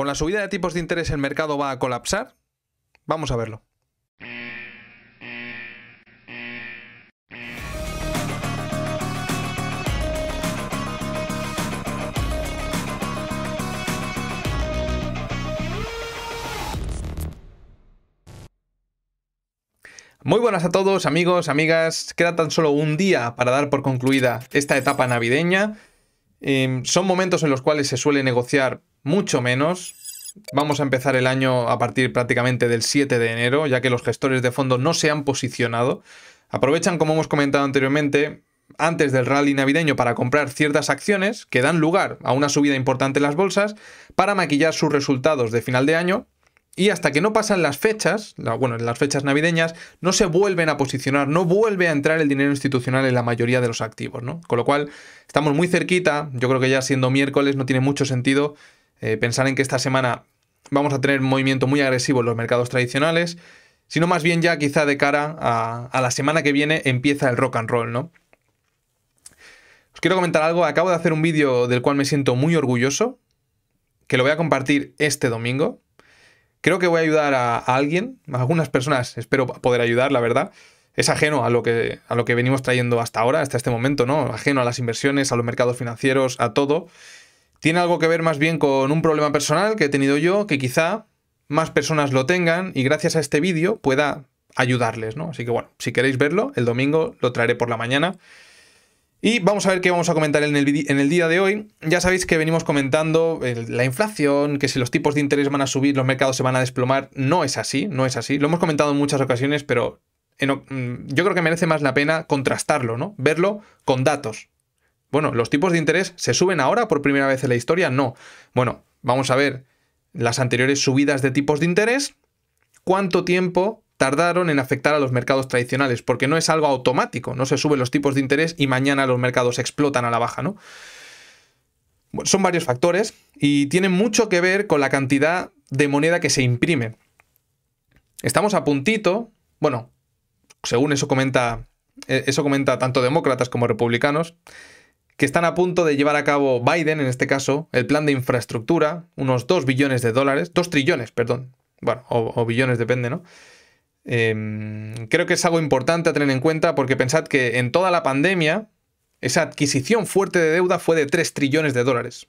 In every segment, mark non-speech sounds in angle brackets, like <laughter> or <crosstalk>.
¿Con la subida de tipos de interés el mercado va a colapsar? Vamos a verlo. Muy buenas a todos amigos, amigas. Queda tan solo un día para dar por concluida esta etapa navideña. Em, son momentos en los cuales se suele negociar mucho menos. Vamos a empezar el año a partir prácticamente del 7 de enero, ya que los gestores de fondo no se han posicionado. Aprovechan, como hemos comentado anteriormente, antes del rally navideño para comprar ciertas acciones que dan lugar a una subida importante en las bolsas para maquillar sus resultados de final de año y hasta que no pasan las fechas, bueno, las fechas navideñas, no se vuelven a posicionar, no vuelve a entrar el dinero institucional en la mayoría de los activos, ¿no? Con lo cual, estamos muy cerquita, yo creo que ya siendo miércoles no tiene mucho sentido eh, pensar en que esta semana vamos a tener un movimiento muy agresivo en los mercados tradicionales, sino más bien ya quizá de cara a, a la semana que viene empieza el rock and roll, ¿no? Os quiero comentar algo, acabo de hacer un vídeo del cual me siento muy orgulloso, que lo voy a compartir este domingo. Creo que voy a ayudar a, alguien, a algunas personas espero poder ayudar, la verdad. Es ajeno a lo, que, a lo que venimos trayendo hasta ahora, hasta este momento, ¿no? Ajeno a las inversiones, a los mercados financieros, a todo. Tiene algo que ver más bien con un problema personal que he tenido yo, que quizá más personas lo tengan y gracias a este vídeo pueda ayudarles, ¿no? Así que bueno, si queréis verlo, el domingo lo traeré por la mañana. Y vamos a ver qué vamos a comentar en el, día de hoy. Ya sabéis que venimos comentando la inflación, que si los tipos de interés van a subir, los mercados se van a desplomar. No es así, no es así. Lo hemos comentado en muchas ocasiones, pero mm, yo creo que merece más la pena contrastarlo, ¿no? Verlo con datos. Bueno, ¿los tipos de interés se suben ahora por primera vez en la historia? No. Bueno, vamos a ver las anteriores subidas de tipos de interés, cuánto tiempo tardaron en afectar a los mercados tradicionales, porque no es algo automático, no se suben los tipos de interés y mañana los mercados explotan a la baja, ¿no? son varios factores y tienen mucho que ver con la cantidad de moneda que se imprime. Estamos a puntito, bueno, según eso comenta, eh, eso comenta tanto demócratas como republicanos, que están a punto de llevar a cabo Biden, en este caso, el plan de infraestructura, unos 2 billones de dólares, 2 trillones, perdón, bueno, o billones, depende, ¿no? Em, creo que es algo importante a tener en cuenta porque pensad que en toda la pandemia esa adquisición fuerte de deuda fue de 3 trillones de dólares.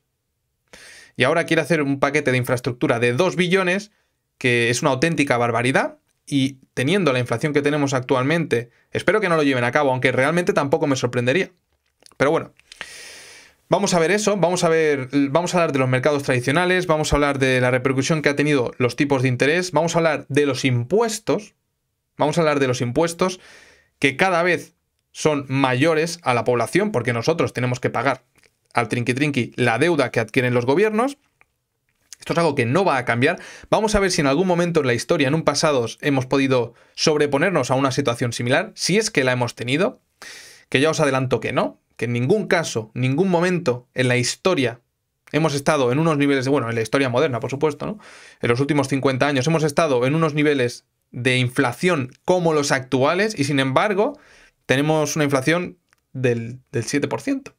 Y ahora quiere hacer un paquete de infraestructura de 2 billones, que es una auténtica barbaridad. Y teniendo la inflación que tenemos actualmente, espero que no lo lleven a cabo, aunque realmente tampoco me sorprendería. Pero bueno, Vamos a ver eso, vamos a ver, vamos a hablar de los mercados tradicionales, vamos a hablar de la repercusión que ha tenido los tipos de interés, vamos a hablar de los impuestos, vamos a hablar de los impuestos que cada vez son mayores a la población porque nosotros tenemos que pagar al trinqui trinqui la deuda que adquieren los gobiernos. Esto es algo que no va a cambiar. Vamos a ver si en algún momento en la historia, en un pasado, hemos podido sobreponernos a una situación similar, si es que la hemos tenido, que ya os adelanto que no, que en ningún caso, ningún momento en la historia hemos estado en unos niveles, de, bueno, en la historia moderna, por supuesto, ¿no? En los últimos 50 años hemos estado en unos niveles de inflación como los actuales y sin embargo tenemos una inflación del, 7%.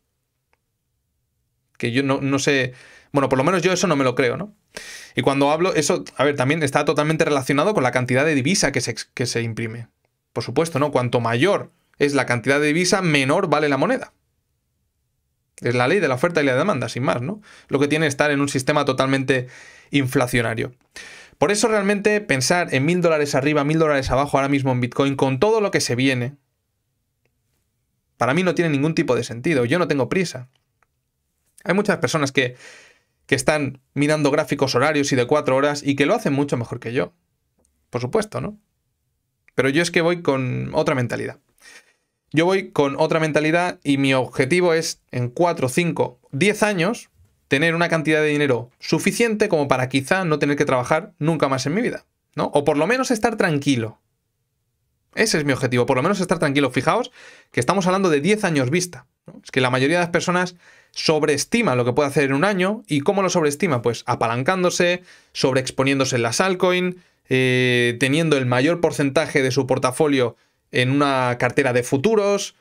Que yo no, sé, bueno, por lo menos yo eso no me lo creo, ¿no? Y cuando hablo, eso, a ver, también está totalmente relacionado con la cantidad de divisa que se, que se imprime. Por supuesto, ¿no? Cuanto mayor es la cantidad de divisa, menor vale la moneda. Es la ley de la oferta y la demanda, sin más, ¿no? Lo que tiene estar en un sistema totalmente inflacionario. Por eso realmente pensar en mil dólares arriba, mil dólares abajo ahora mismo en Bitcoin, con todo lo que se viene, para mí no tiene ningún tipo de sentido. Yo no tengo prisa. Hay muchas personas que, que están mirando gráficos horarios y de cuatro horas y que lo hacen mucho mejor que yo. Por supuesto, ¿no? Pero yo es que voy con otra mentalidad. Yo voy con otra mentalidad y mi objetivo es en 4, 5, 10 años tener una cantidad de dinero suficiente como para quizá no tener que trabajar nunca más en mi vida, O por lo menos estar tranquilo. Ese es mi objetivo, por lo menos estar tranquilo. Fijaos que estamos hablando de 10 años vista. Es que la mayoría de las personas sobreestima lo que puede hacer en un año. ¿Y cómo lo sobreestima? Pues apalancándose, sobreexponiéndose en las altcoins, eh, teniendo el mayor porcentaje de su portafolio en una cartera de futuros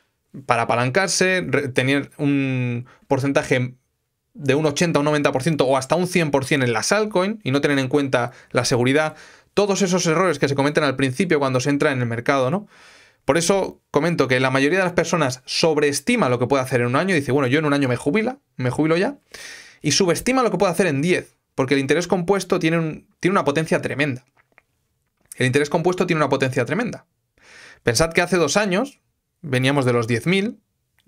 para apalancarse, tener un porcentaje de un 80 o un 90% o hasta un 100% en las altcoins y no tener en cuenta la seguridad, todos esos errores que se cometen al principio cuando se entra en el mercado, ¿no? Por eso comento que la mayoría de las personas sobreestima lo que puede hacer en un año, y dice, bueno, yo en un año me jubila, me jubilo ya, y subestima lo que puede hacer en 10, porque el interés compuesto tiene, un, tiene una potencia tremenda. El interés compuesto tiene una potencia tremenda. Pensad que hace dos años veníamos de los 10.000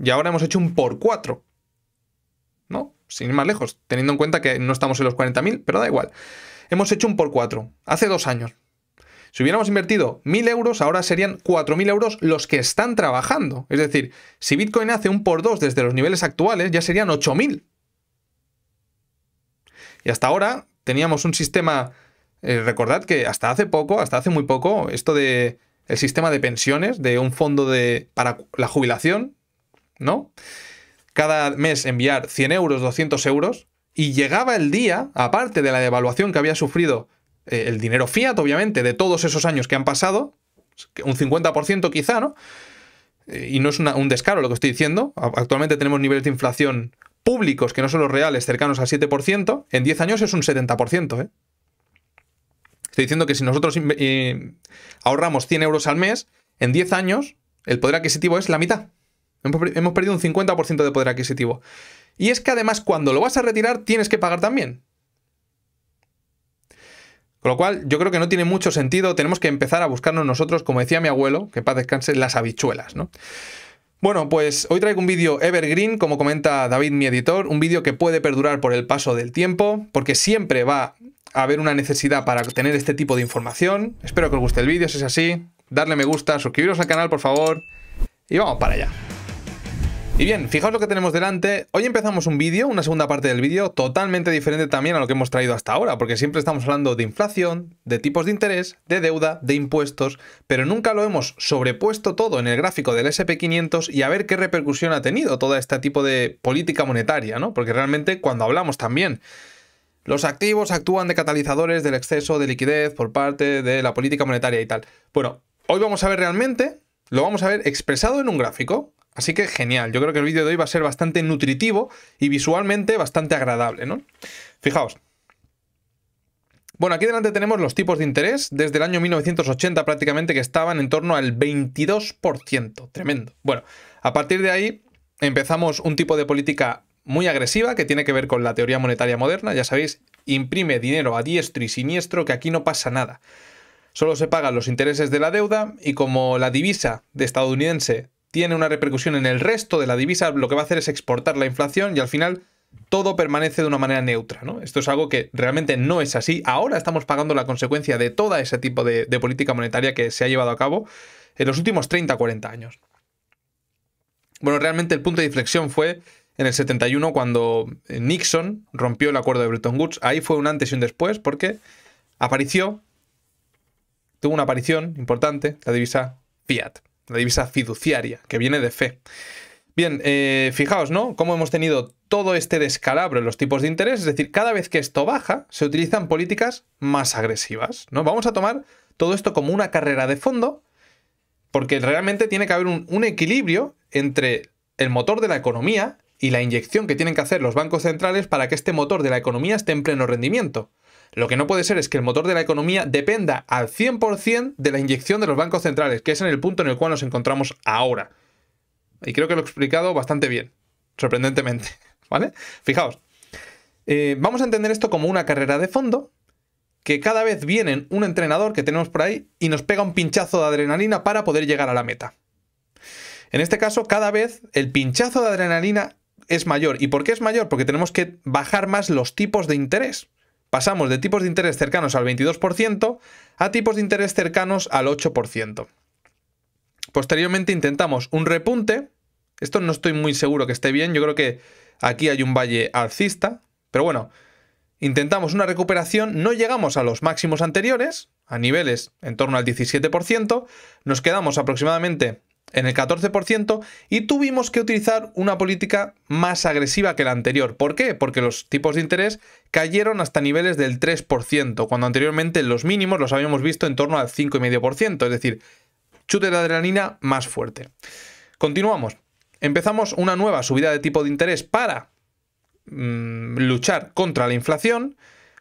y ahora hemos hecho un por 4. ¿No? Sin ir más lejos, teniendo en cuenta que no estamos en los 40.000, pero da igual. Hemos hecho un por 4 hace dos años. Si hubiéramos invertido 1.000 euros, ahora serían 4.000 euros los que están trabajando. Es decir, si Bitcoin hace un por 2 desde los niveles actuales, ya serían 8.000. Y hasta ahora teníamos un sistema, eh, recordad que hasta hace poco, hasta hace muy poco, esto de el sistema de pensiones, de un fondo de, para la jubilación, ¿no? Cada mes enviar 100 euros, 200 euros, y llegaba el día, aparte de la devaluación que había sufrido eh, el dinero fiat, obviamente, de todos esos años que han pasado, un 50% quizá, ¿no? Eh, y no es un descaro lo que estoy diciendo. Actualmente tenemos niveles de inflación públicos que no son los reales, cercanos al 7%. En 10 años es un 70%, ¿eh? Estoy diciendo que si nosotros eh, ahorramos 100 euros al mes, en 10 años el poder adquisitivo es la mitad. Hemos perdido un 50% de poder adquisitivo. Y es que además cuando lo vas a retirar tienes que pagar también. Con lo cual, yo creo que no tiene mucho sentido. Tenemos que empezar a buscarnos nosotros, como decía mi abuelo, que paz descanse, las habichuelas, ¿no? Bueno, pues hoy traigo un vídeo evergreen, como comenta David, mi editor, un vídeo que puede perdurar por el paso del tiempo, porque siempre va a ver una necesidad para tener este tipo de información. Espero que os guste el vídeo, si es así, darle me gusta, suscribiros al canal por favor y vamos para allá. Y bien, fijaos lo que tenemos delante. Hoy empezamos un vídeo, una segunda parte del vídeo, totalmente diferente también a lo que hemos traído hasta ahora, porque siempre estamos hablando de inflación, de tipos de interés, de deuda, de impuestos, pero nunca lo hemos sobrepuesto todo en el gráfico del SP500 y a ver qué repercusión ha tenido todo este tipo de política monetaria, ¿no? Porque realmente cuando hablamos también los activos actúan de catalizadores del exceso de liquidez por parte de la política monetaria y tal. Bueno, hoy vamos a ver realmente, lo vamos a ver expresado en un gráfico. Así que genial, yo creo que el vídeo de hoy va a ser bastante nutritivo y visualmente bastante agradable, ¿no? Fijaos, bueno, aquí delante tenemos los tipos de interés desde el año 1980 prácticamente que estaban en torno al 22%, tremendo. Bueno, a partir de ahí empezamos un tipo de política muy agresiva que tiene que ver con la teoría monetaria moderna, ya sabéis, imprime dinero a diestro y siniestro que aquí no pasa nada. Solo se pagan los intereses de la deuda y como la divisa de estadounidense tiene una repercusión en el resto de la divisa, lo que va a hacer es exportar la inflación y al final todo permanece de una manera neutra. ¿no? Esto es algo que realmente no es así. Ahora estamos pagando la consecuencia de todo ese tipo de, de política monetaria que se ha llevado a cabo en los últimos 30-40 años. Bueno, realmente el punto de inflexión fue en el 71 cuando eh, Nixon rompió el acuerdo de Bretton Woods. Ahí fue un antes y un después porque apareció, tuvo una aparición importante, la divisa fiat, la divisa fiduciaria, que viene de fe. Bien, eh, fijaos, ¿no? Cómo hemos tenido todo este descalabro en los tipos de interés, es decir, cada vez que esto baja, se utilizan políticas más agresivas, ¿no? Vamos a tomar todo esto como una carrera de fondo, porque realmente tiene que haber un equilibrio entre el motor de la economía y la inyección que tienen que hacer los bancos centrales para que este motor de la economía esté en pleno rendimiento. Lo que no puede ser es que el motor de la economía dependa al 100% de la inyección de los bancos centrales, que es en el punto en el cual nos encontramos ahora. Y creo que lo he explicado bastante bien, sorprendentemente. <laughs> ¿Vale? Fijaos, eh, vamos a entender esto como una carrera de fondo, que cada vez viene un entrenador que tenemos por ahí y nos pega un pinchazo de adrenalina para poder llegar a la meta. En este caso, cada vez el pinchazo de adrenalina es mayor. ¿Y por qué es mayor? Porque tenemos que bajar más los tipos de interés. Pasamos de tipos de interés cercanos al 22% a tipos de interés cercanos al 8%. Posteriormente intentamos un repunte. Esto no estoy muy seguro que esté bien. Yo creo que aquí hay un valle alcista. Pero bueno, intentamos una recuperación. No llegamos a los máximos anteriores, a niveles en torno al 17%. Nos quedamos aproximadamente en el 14% y tuvimos que utilizar una política más agresiva que la anterior. ¿Por qué? Porque los tipos de interés cayeron hasta niveles del 3%, cuando anteriormente los mínimos los habíamos visto en torno al 5,5%, es decir, chute de adrenalina más fuerte. Continuamos. Empezamos una nueva subida de tipo de interés para mm, luchar contra la inflación.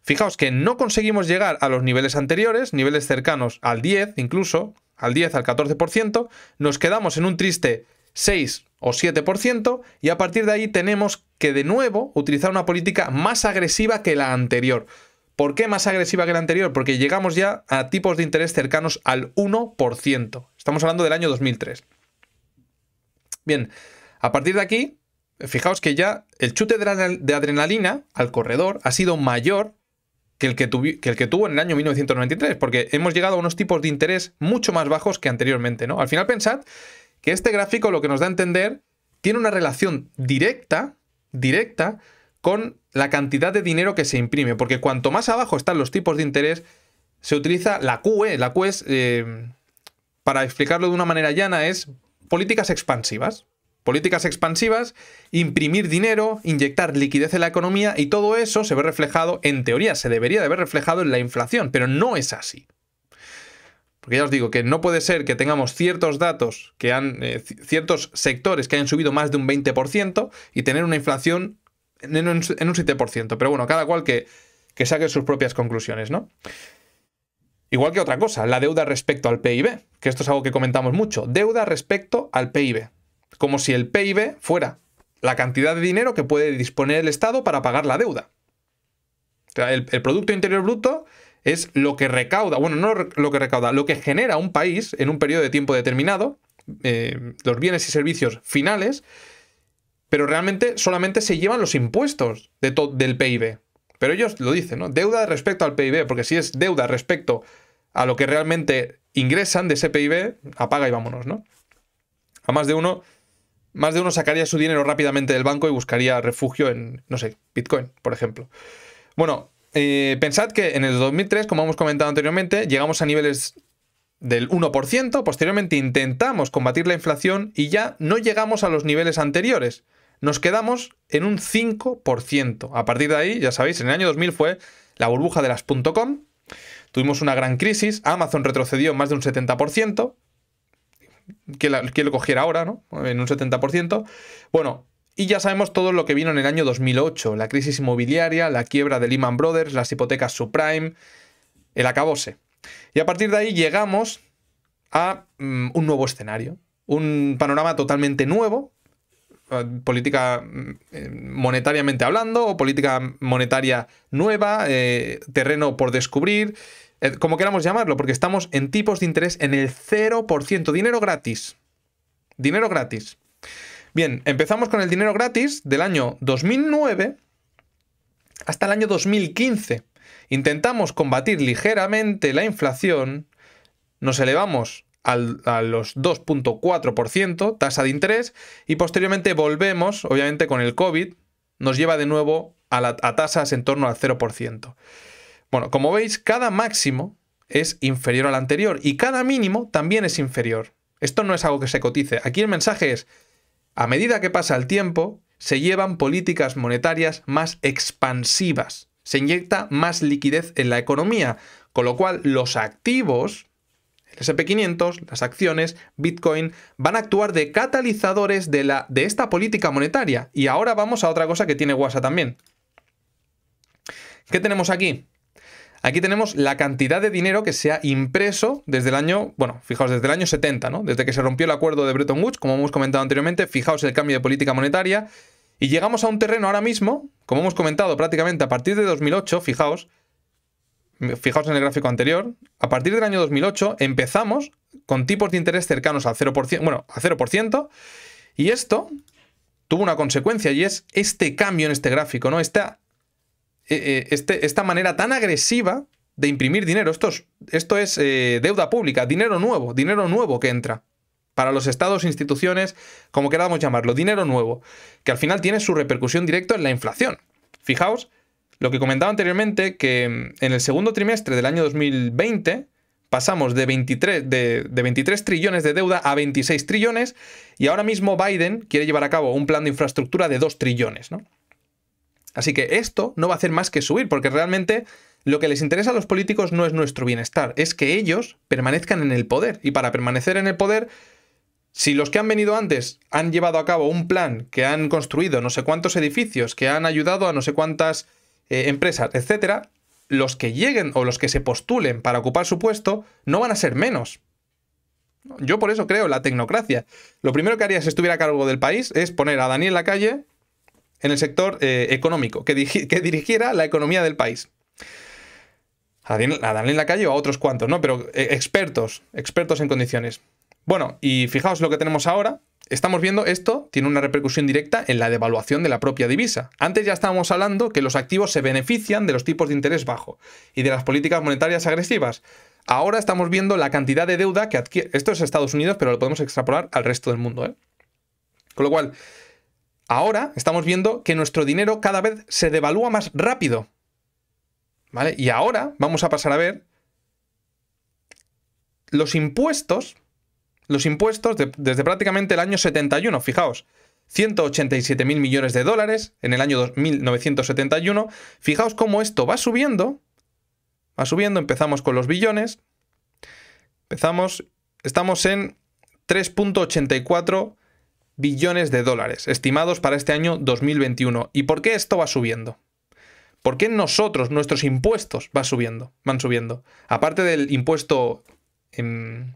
Fijaos que no conseguimos llegar a los niveles anteriores, niveles cercanos al 10 incluso, al 10, al 14%, nos quedamos en un triste 6 o 7% y a partir de ahí tenemos que de nuevo utilizar una política más agresiva que la anterior. ¿Por qué más agresiva que la anterior? Porque llegamos ya a tipos de interés cercanos al 1%. Estamos hablando del año 2003. Bien, a partir de aquí, fijaos que ya el chute de adrenalina al corredor ha sido mayor que el que, tuvo en el año 1993, porque hemos llegado a unos tipos de interés mucho más bajos que anteriormente. ¿no? Al final pensad que este gráfico lo que nos da a entender tiene una relación directa, directa, con la cantidad de dinero que se imprime, porque cuanto más abajo están los tipos de interés, se utiliza la QE. La QE es, eh, para explicarlo de una manera llana, es políticas expansivas. Políticas expansivas, imprimir dinero, inyectar liquidez en la economía y todo eso se ve reflejado, en teoría se debería de haber reflejado en la inflación, pero no es así. Porque ya os digo que no puede ser que tengamos ciertos datos, que han, eh, ciertos sectores que hayan subido más de un 20% y tener una inflación en un, en un 7%. Pero bueno, cada cual que, que saque sus propias conclusiones, ¿no? Igual que otra cosa, la deuda respecto al PIB, que esto es algo que comentamos mucho, deuda respecto al PIB como si el PIB fuera la cantidad de dinero que puede disponer el Estado para pagar la deuda. el, Producto Interior Bruto es lo que recauda, bueno, no lo que recauda, lo que genera un país en un periodo de tiempo determinado, eh, los bienes y servicios finales, pero realmente solamente se llevan los impuestos de del PIB. Pero ellos lo dicen, ¿no? Deuda respecto al PIB, porque si es deuda respecto a lo que realmente ingresan de ese PIB, apaga y vámonos, ¿no? A más de uno más de uno sacaría su dinero rápidamente del banco y buscaría refugio en, no sé, Bitcoin, por ejemplo. Bueno, eh, pensad que en el 2003, como hemos comentado anteriormente, llegamos a niveles del 1%, posteriormente intentamos combatir la inflación y ya no llegamos a los niveles anteriores. Nos quedamos en un 5%. A partir de ahí, ya sabéis, en el año 2000 fue la burbuja de las .com, tuvimos una gran crisis, Amazon retrocedió más de un 70%, que, lo cogiera ahora, ¿no? En un 70%. Bueno, y ya sabemos todo lo que vino en el año 2008, la crisis inmobiliaria, la quiebra de Lehman Brothers, las hipotecas subprime, el acabose. Y a partir de ahí llegamos a mm, un nuevo escenario, un panorama totalmente nuevo, eh, política mm, eh, monetariamente hablando, o política monetaria nueva, eh, terreno por descubrir, eh, como queramos llamarlo, porque estamos en tipos de interés en el 0%. Dinero gratis. Dinero gratis. Bien, empezamos con el dinero gratis del año 2009 hasta el año 2015. Intentamos combatir ligeramente la inflación, nos elevamos a los 2.4%, tasa de interés, y posteriormente volvemos, obviamente con el COVID, nos lleva de nuevo a, a tasas en torno al 0%. Bueno, como veis, cada máximo es inferior al anterior y cada mínimo también es inferior. Esto no es algo que se cotice. Aquí el mensaje es, a medida que pasa el tiempo, se llevan políticas monetarias más expansivas, se inyecta más liquidez en la economía, con lo cual los activos, el SP500, las acciones, Bitcoin, van a actuar de catalizadores de, la, de esta política monetaria. Y ahora vamos a otra cosa que tiene WhatsApp también. ¿Qué tenemos aquí? Aquí tenemos la cantidad de dinero que se ha impreso desde el año, bueno, fijaos, desde el año 70, ¿no? Desde que se rompió el acuerdo de Bretton Woods, como hemos comentado anteriormente, fijaos el cambio de política monetaria. Y llegamos a un terreno ahora mismo, como hemos comentado prácticamente a partir de 2008, fijaos, fijaos en el gráfico anterior, a partir del año 2008 empezamos con tipos de interés cercanos al 0%, bueno, al 0%, y esto tuvo una consecuencia y es este cambio en este gráfico, ¿no? Está eh, eh, este, esta manera tan agresiva de imprimir dinero. Esto es, eh, deuda pública, dinero nuevo, dinero nuevo que entra. Para los estados, e instituciones, como queramos llamarlo, dinero nuevo, que al final tiene su repercusión directa en la inflación. Fijaos lo que comentaba anteriormente, que mm, en el segundo trimestre del año 2020 pasamos de 23, de, de 23 trillones de deuda a 26 trillones y ahora mismo Biden quiere llevar a cabo un plan de infraestructura de 2 trillones. ¿no? Así que esto no va a hacer más que subir, porque realmente lo que les interesa a los políticos no es nuestro bienestar, es que ellos permanezcan en el poder. Y para permanecer en el poder, si los que han venido antes han llevado a cabo un plan, que han construido no sé cuántos edificios, que han ayudado a no sé cuántas eh, empresas, etc., los que lleguen o los que se postulen para ocupar su puesto no van a ser menos. Yo por eso creo la tecnocracia. Lo primero que haría si estuviera a cargo del país es poner a Daniel en la calle en el sector eh, económico, que, dirigiera la economía del país. A Daniel Lacalle o a otros cuantos, ¿no? Pero eh, expertos, expertos en condiciones. Bueno, y fijaos lo que tenemos ahora. Estamos viendo esto tiene una repercusión directa en la devaluación de la propia divisa. Antes ya estábamos hablando que los activos se benefician de los tipos de interés bajo y de las políticas monetarias agresivas. Ahora estamos viendo la cantidad de deuda que adquiere. Esto es Estados Unidos, pero lo podemos extrapolar al resto del mundo. ¿eh? Con lo cual, ahora estamos viendo que nuestro dinero cada vez se devalúa más rápido. ¿Vale? Y ahora vamos a pasar a ver los impuestos, los impuestos desde prácticamente el año 71, fijaos. 187 mil millones de dólares en el año 1971. Fijaos cómo esto va subiendo. Va subiendo, empezamos con los billones. Empezamos, estamos en 3.84 billones de dólares estimados para este año 2021. ¿Y por qué esto va subiendo? ¿Por qué nosotros, nuestros impuestos va subiendo, van subiendo? Aparte del impuesto, el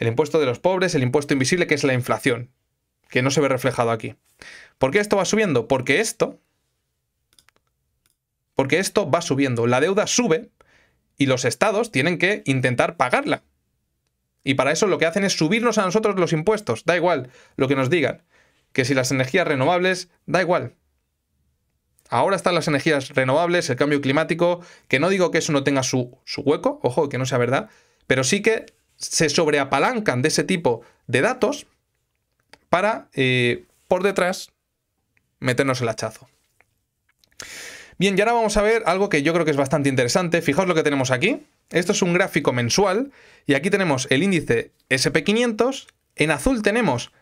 impuesto de los pobres, el impuesto invisible, que es la inflación, que no se ve reflejado aquí. ¿Por qué esto va subiendo? Porque esto, porque esto va subiendo. La deuda sube y los estados tienen que intentar pagarla. Y para eso lo que hacen es subirnos a nosotros los impuestos, da igual lo que nos digan. Que si las energías renovables, da igual. Ahora están las energías renovables, el cambio climático, que no digo que eso no tenga su, hueco, ojo, que no sea verdad, pero sí que se sobreapalancan de ese tipo de datos para, eh, por detrás, meternos el hachazo. Bien, y ahora vamos a ver algo que yo creo que es bastante interesante. Fijaos lo que tenemos aquí. Esto es un gráfico mensual y aquí tenemos el índice SP500. En azul tenemos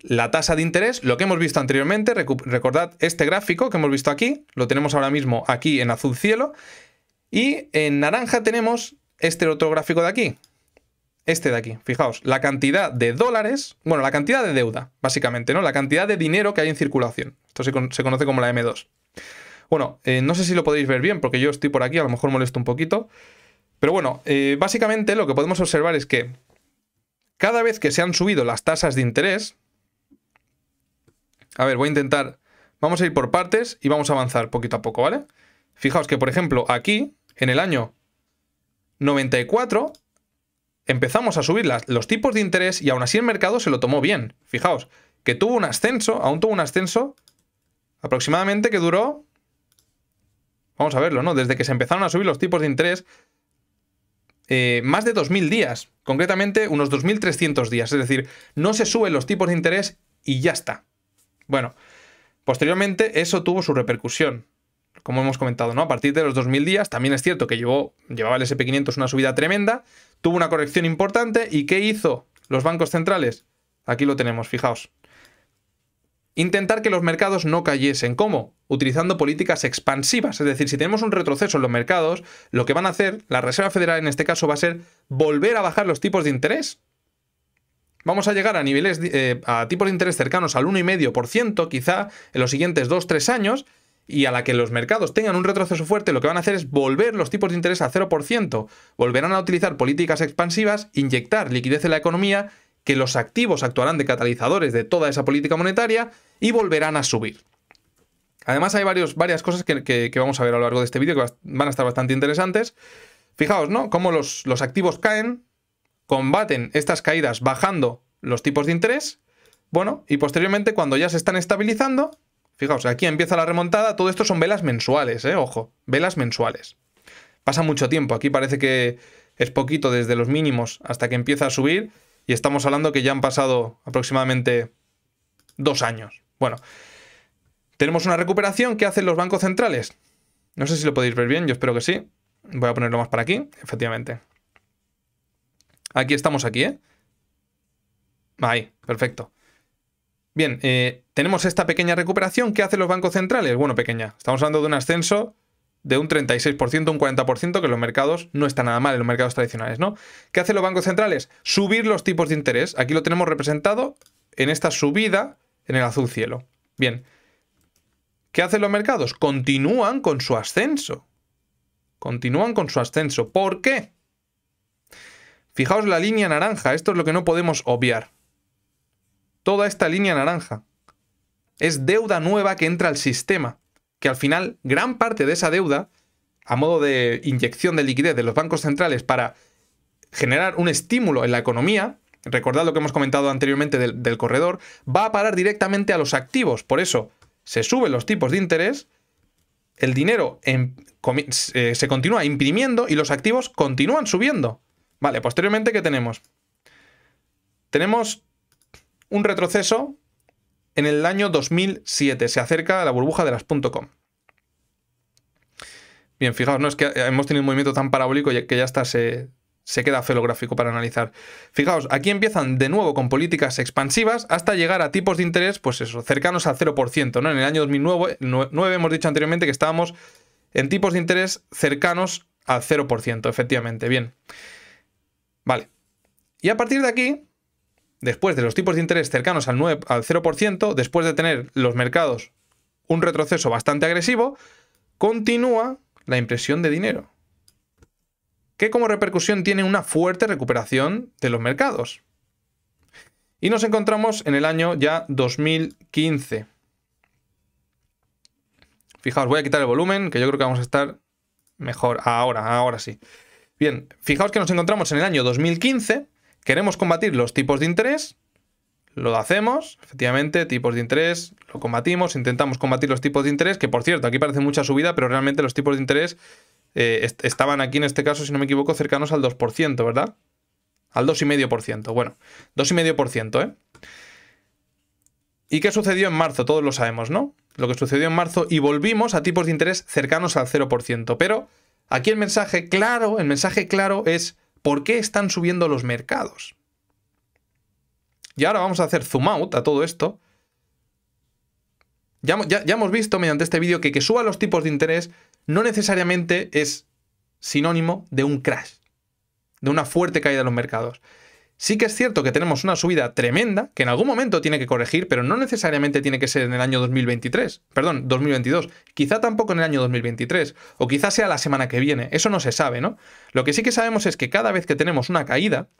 la tasa de interés, lo que hemos visto anteriormente. Recordad este gráfico que hemos visto aquí, lo tenemos ahora mismo aquí en azul cielo. Y en naranja tenemos este otro gráfico de aquí, este de aquí, fijaos, la cantidad de dólares, bueno, la cantidad de deuda, básicamente, ¿no? La cantidad de dinero que hay en circulación. Esto se, conoce como la M2. Bueno, eh, no sé si lo podéis ver bien, porque yo estoy por aquí, a lo mejor molesto un poquito. Pero bueno, eh, básicamente lo que podemos observar es que cada vez que se han subido las tasas de interés, a ver, voy a intentar, vamos a ir por partes y vamos a avanzar poquito a poco, ¿vale? Fijaos que, por ejemplo, aquí, en el año 94, empezamos a subir los tipos de interés y aún así el mercado se lo tomó bien. Fijaos, que tuvo un ascenso, aún tuvo un ascenso aproximadamente que duró... Vamos a verlo, ¿no? Desde que se empezaron a subir los tipos de interés, eh, más de 2.000 días, concretamente unos 2.300 días, es decir, no se suben los tipos de interés y ya está. Bueno, posteriormente eso tuvo su repercusión, como hemos comentado, ¿no? A partir de los 2.000 días, también es cierto que llevó, llevaba el SP500 una subida tremenda, tuvo una corrección importante y ¿qué hizo los bancos centrales? Aquí lo tenemos, fijaos intentar que los mercados no cayesen. ¿Cómo? Utilizando políticas expansivas. Es decir, si tenemos un retroceso en los mercados, lo que van a hacer, la Reserva Federal en este caso, va a ser volver a bajar los tipos de interés. Vamos a llegar a niveles, eh, a tipos de interés cercanos al 1,5%, quizá en los siguientes 2-3 años, y a la que los mercados tengan un retroceso fuerte, lo que van a hacer es volver los tipos de interés a 0%. Volverán a utilizar políticas expansivas, inyectar liquidez en la economía que los activos actuarán de catalizadores de toda esa política monetaria y volverán a subir. Además hay varios, varias cosas que, vamos a ver a lo largo de este vídeo que van a estar bastante interesantes. Fijaos, ¿no? Cómo los, los activos caen, combaten estas caídas bajando los tipos de interés, bueno, y posteriormente cuando ya se están estabilizando, fijaos, aquí empieza la remontada, todo esto son velas mensuales, ¿eh? Ojo, velas mensuales. Pasa mucho tiempo, aquí parece que es poquito desde los mínimos hasta que empieza a subir, y estamos hablando que ya han pasado aproximadamente dos años. Bueno, tenemos una recuperación ¿Qué hacen los bancos centrales. No sé si lo podéis ver bien, yo espero que sí. Voy a ponerlo más para aquí, efectivamente. Aquí estamos, aquí, ¿eh? Ahí, perfecto. Bien, eh, tenemos esta pequeña recuperación ¿Qué hacen los bancos centrales. Bueno, pequeña. Estamos hablando de un ascenso de un 36%, un 40%, que los mercados no está nada mal, en los mercados tradicionales, ¿no? ¿Qué hacen los bancos centrales? Subir los tipos de interés. Aquí lo tenemos representado en esta subida en el azul cielo. Bien. ¿Qué hacen los mercados? Continúan con su ascenso. Continúan con su ascenso. ¿Por qué? Fijaos la línea naranja, esto es lo que no podemos obviar. Toda esta línea naranja es deuda nueva que entra al sistema que al final gran parte de esa deuda, a modo de inyección de liquidez de los bancos centrales para generar un estímulo en la economía, recordad lo que hemos comentado anteriormente del, corredor, va a parar directamente a los activos. Por eso se suben los tipos de interés, el dinero em, se, eh, se continúa imprimiendo y los activos continúan subiendo. Vale, posteriormente, ¿qué tenemos? Tenemos un retroceso en el año 2007. Se acerca a la burbuja de las .com. Bien, fijaos, ¿no? es que hemos tenido un movimiento tan parabólico que ya está, se, queda felográfico para analizar. Fijaos, aquí empiezan de nuevo con políticas expansivas hasta llegar a tipos de interés, pues eso, cercanos al 0%, ¿no? En el año 2009 hemos dicho anteriormente que estábamos en tipos de interés cercanos al 0%, efectivamente, bien. Vale. Y a partir de aquí, después de los tipos de interés cercanos al, 0%, después de tener los mercados un retroceso bastante agresivo, continúa la impresión de dinero, que como repercusión tiene una fuerte recuperación de los mercados. Y nos encontramos en el año ya 2015. Fijaos, voy a quitar el volumen, que yo creo que vamos a estar mejor ahora, ahora sí. Bien, fijaos que nos encontramos en el año 2015 ¿Queremos combatir los tipos de interés? Lo hacemos, efectivamente, tipos de interés, lo combatimos, intentamos combatir los tipos de interés, que por cierto, aquí parece mucha subida, pero realmente los tipos de interés eh, estaban aquí en este caso, si no me equivoco, cercanos al 2%, ¿verdad? Al 2,5%, bueno, 2,5%, ¿eh? ¿Y qué sucedió en marzo? Todos lo sabemos, ¿no? Lo que sucedió en marzo y volvimos a tipos de interés cercanos al 0%, pero aquí el mensaje claro, el mensaje claro es ¿Por qué están subiendo los mercados? Y ahora vamos a hacer zoom out a todo esto. Ya, hemos visto mediante este vídeo que que suban los tipos de interés no necesariamente es sinónimo de un crash, de una fuerte caída de los mercados. Sí que es cierto que tenemos una subida tremenda, que en algún momento tiene que corregir, pero no necesariamente tiene que ser en el año 2023, perdón, 2022, quizá tampoco en el año 2023, o quizá sea la semana que viene, eso no se sabe, ¿no? Lo que sí que sabemos es que cada vez que tenemos una caída,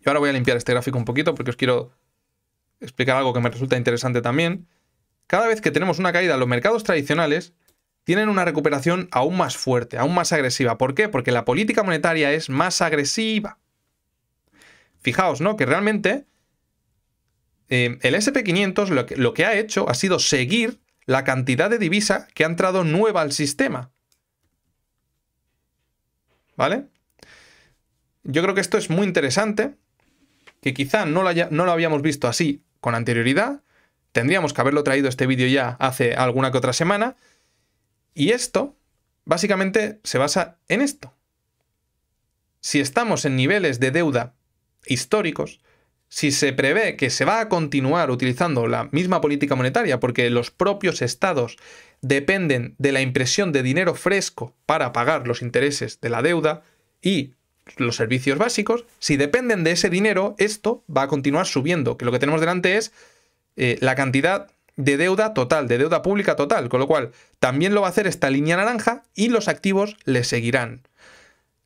yo ahora voy a limpiar este gráfico un poquito porque os quiero explicar algo que me resulta interesante también, cada vez que tenemos una caída los mercados tradicionales, tienen una recuperación aún más fuerte, aún más agresiva. ¿Por qué? Porque la política monetaria es más agresiva. Fijaos, ¿no? Que realmente eh, el SP500 lo que, ha hecho ha sido seguir la cantidad de divisa que ha entrado nueva al sistema. ¿Vale? Yo creo que esto es muy interesante, que quizá no lo habíamos visto así con anterioridad, tendríamos que haberlo traído este vídeo ya hace alguna que otra semana, y esto básicamente se basa en esto. Si estamos en niveles de deuda históricos, si se prevé que se va a continuar utilizando la misma política monetaria porque los propios estados dependen de la impresión de dinero fresco para pagar los intereses de la deuda y los servicios básicos, si dependen de ese dinero, esto va a continuar subiendo, que lo que tenemos delante es eh, la cantidad de deuda total, de deuda pública total, con lo cual también lo va a hacer esta línea naranja y los activos le seguirán.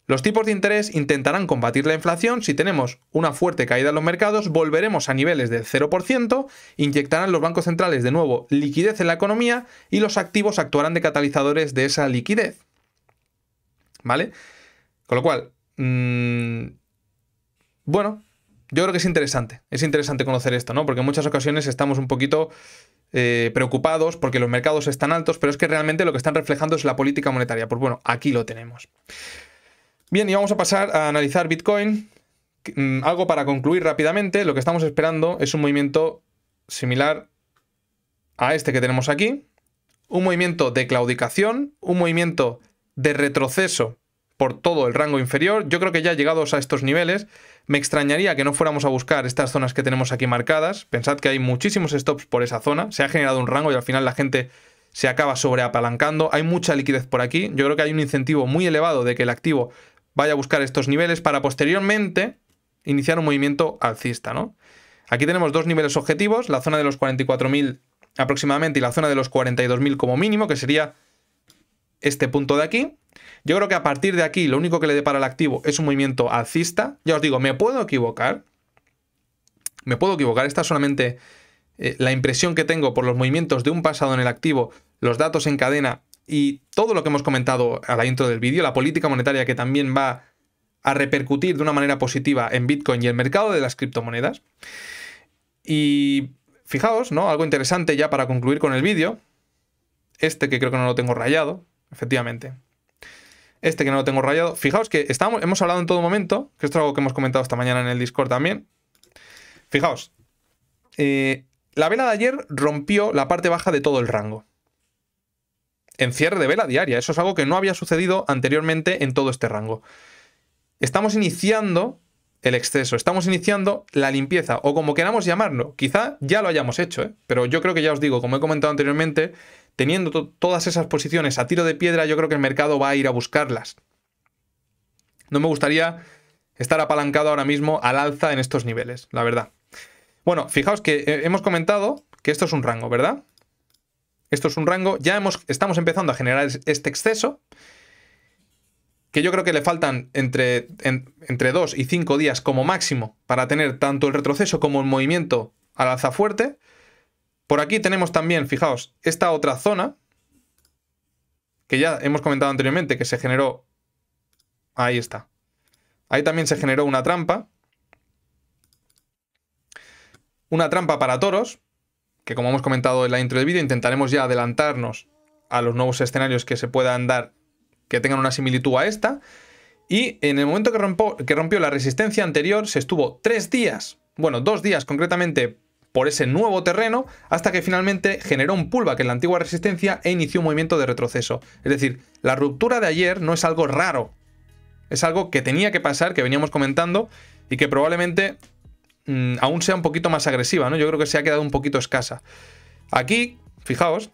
Los tipos de interés intentarán combatir la inflación. Si tenemos una fuerte caída en los mercados, volveremos a niveles del 0%, inyectarán los bancos centrales de nuevo liquidez en la economía y los activos actuarán de catalizadores de esa liquidez. ¿Vale? Con lo cual, mm, bueno, yo creo que es interesante. Es interesante conocer esto, ¿no? Porque en muchas ocasiones estamos un poquito eh, preocupados porque los mercados están altos, pero es que realmente lo que están reflejando es la política monetaria. Pues bueno, aquí lo tenemos. Bien, y vamos a pasar a analizar Bitcoin. Mm, algo para concluir rápidamente, lo que estamos esperando es un movimiento similar a este que tenemos aquí, un movimiento de claudicación, un movimiento de retroceso por todo el rango inferior. Yo creo que ya llegados a estos niveles, me extrañaría que no fuéramos a buscar estas zonas que tenemos aquí marcadas. Pensad que hay muchísimos stops por esa zona, se ha generado un rango y al final la gente se acaba sobreapalancando, hay mucha liquidez por aquí. Yo creo que hay un incentivo muy elevado de que el activo vaya a buscar estos niveles para posteriormente iniciar un movimiento alcista, ¿no? Aquí tenemos dos niveles objetivos, la zona de los 44.000 aproximadamente y la zona de los 42.000 como mínimo, que sería este punto de aquí. Yo creo que a partir de aquí lo único que le depara el activo es un movimiento alcista. Ya os digo, me puedo equivocar. Me puedo equivocar, esta es solamente eh, la impresión que tengo por los movimientos de un pasado en el activo, los datos en cadena y todo lo que hemos comentado a la intro del vídeo, la política monetaria que también va a repercutir de una manera positiva en Bitcoin y el mercado de las criptomonedas. Y fijaos, ¿no? Algo interesante ya para concluir con el vídeo. Este que creo que no lo tengo rayado, efectivamente. Este que no lo tengo rayado. Fijaos que hemos hablado en todo momento, que esto es algo que hemos comentado esta mañana en el Discord también. Fijaos, eh, la vela de ayer rompió la parte baja de todo el rango en cierre de vela diaria. Eso es algo que no había sucedido anteriormente en todo este rango. Estamos iniciando el exceso, estamos iniciando la limpieza, o como queramos llamarlo. Quizá ya lo hayamos hecho, ¿eh? pero yo creo que ya os digo, como he comentado anteriormente, teniendo todas esas posiciones a tiro de piedra, yo creo que el mercado va a ir a buscarlas. No me gustaría estar apalancado ahora mismo al alza en estos niveles, la verdad. Bueno, fijaos que eh, hemos comentado que esto es un rango, ¿verdad? Esto es un rango. Ya hemos, estamos empezando a generar este exceso, que yo creo que le faltan entre, entre 2 y 5 días como máximo para tener tanto el retroceso como el movimiento al alza fuerte. Por aquí tenemos también, fijaos, esta otra zona, que ya hemos comentado anteriormente, que se generó... Ahí está. Ahí también se generó una trampa. Una trampa para toros, que como hemos comentado en la intro del vídeo, intentaremos ya adelantarnos a los nuevos escenarios que se puedan dar que tengan una similitud a esta. Y en el momento que, que rompió la resistencia anterior, se estuvo tres días, bueno, dos días concretamente, por ese nuevo terreno, hasta que finalmente generó un pullback en la antigua resistencia e inició un movimiento de retroceso. Es decir, la ruptura de ayer no es algo raro, es algo que tenía que pasar, que veníamos comentando, y que probablemente Mm, aún sea un poquito más agresiva, ¿no? Yo creo que se ha quedado un poquito escasa. Aquí, fijaos,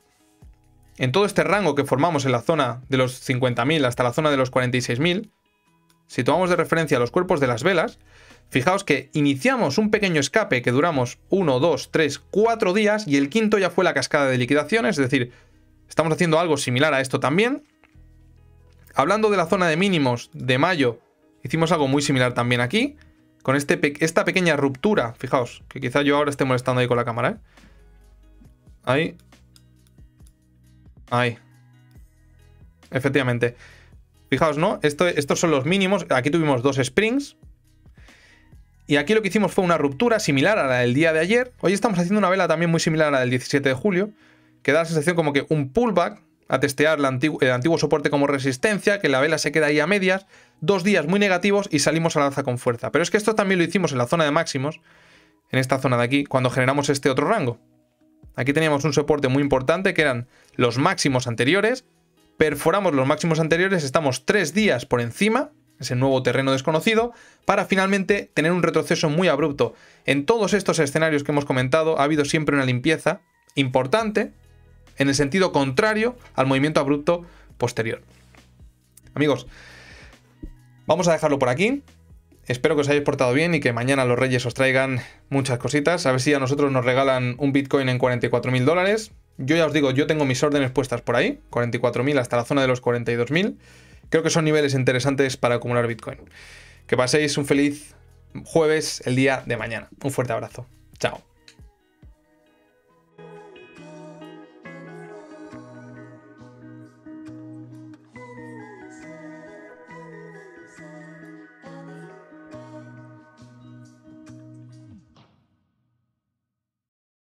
en todo este rango que formamos en la zona de los 50.000 hasta la zona de los 46.000, si tomamos de referencia los cuerpos de las velas, fijaos que iniciamos un pequeño escape que duramos 1, 2, 3, 4 días y el quinto ya fue la cascada de liquidaciones es decir, estamos haciendo algo similar a esto también. Hablando de la zona de mínimos de mayo, hicimos algo muy similar también aquí con este esta pequeña ruptura, fijaos, que quizá yo ahora esté molestando ahí con la cámara, ¿eh? Ahí. Ahí. Efectivamente. Fijaos, ¿no? Esto, estos son los mínimos. Aquí tuvimos dos springs. Y aquí lo que hicimos fue una ruptura similar a la del día de ayer. Hoy estamos haciendo una vela también muy similar a la del 17 de julio, que da la sensación como que un pullback a testear el antiguo, soporte como resistencia, que la vela se queda ahí a medias, dos días muy negativos y salimos la alza con fuerza. Pero es que esto también lo hicimos en la zona de máximos, en esta zona de aquí, cuando generamos este otro rango. Aquí teníamos un soporte muy importante que eran los máximos anteriores, perforamos los máximos anteriores, estamos tres días por encima, ese nuevo terreno desconocido, para finalmente tener un retroceso muy abrupto. En todos estos escenarios que hemos comentado ha habido siempre una limpieza importante, en el sentido contrario al movimiento abrupto posterior. Amigos, vamos a dejarlo por aquí. Espero que os hayáis portado bien y que mañana los reyes os traigan muchas cositas. A ver si a nosotros nos regalan un Bitcoin en 44.000 mil dólares. Yo ya os digo, yo tengo mis órdenes puestas por ahí, 44.000 hasta la zona de los 42.000. Creo que son niveles interesantes para acumular Bitcoin. Que paséis un feliz jueves, el día de mañana. Un fuerte abrazo. Chao.